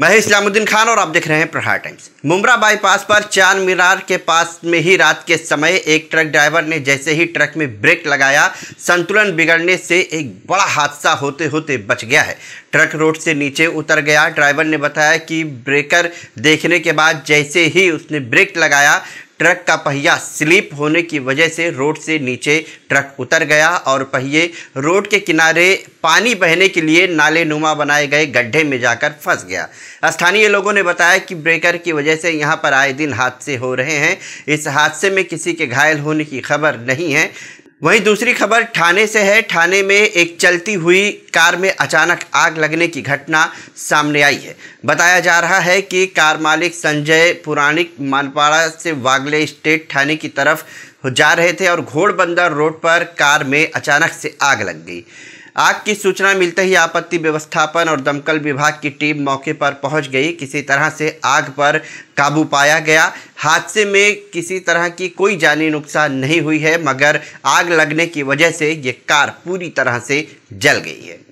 मैं इस्लामुद्दीन खान और आप देख रहे हैं प्रहार टाइम्स मुमरा बाईपास पर चार मीनार के पास में ही रात के समय एक ट्रक ड्राइवर ने जैसे ही ट्रक में ब्रेक लगाया संतुलन बिगड़ने से एक बड़ा हादसा होते होते बच गया है ट्रक रोड से नीचे उतर गया ड्राइवर ने बताया कि ब्रेकर देखने के बाद जैसे ही उसने ब्रेक लगाया ट्रक का पहिया स्लिप होने की वजह से रोड से नीचे ट्रक उतर गया और पहिए रोड के किनारे पानी बहने के लिए नाले नुमा बनाए गए गड्ढे में जाकर फंस गया स्थानीय लोगों ने बताया कि ब्रेकर की वजह से यहाँ पर आए दिन हादसे हो रहे हैं इस हादसे में किसी के घायल होने की खबर नहीं है वहीं दूसरी खबर ठाणे से है ठाणे में एक चलती हुई कार में अचानक आग लगने की घटना सामने आई है बताया जा रहा है कि कार मालिक संजय पुराणिक मानपाड़ा से वागले स्टेट ठाणे की तरफ जा रहे थे और घोड़बंदर रोड पर कार में अचानक से आग लग गई आग की सूचना मिलते ही आपत्ति व्यवस्थापन और दमकल विभाग की टीम मौके पर पहुंच गई किसी तरह से आग पर काबू पाया गया हादसे में किसी तरह की कोई जानी नुकसान नहीं हुई है मगर आग लगने की वजह से ये कार पूरी तरह से जल गई है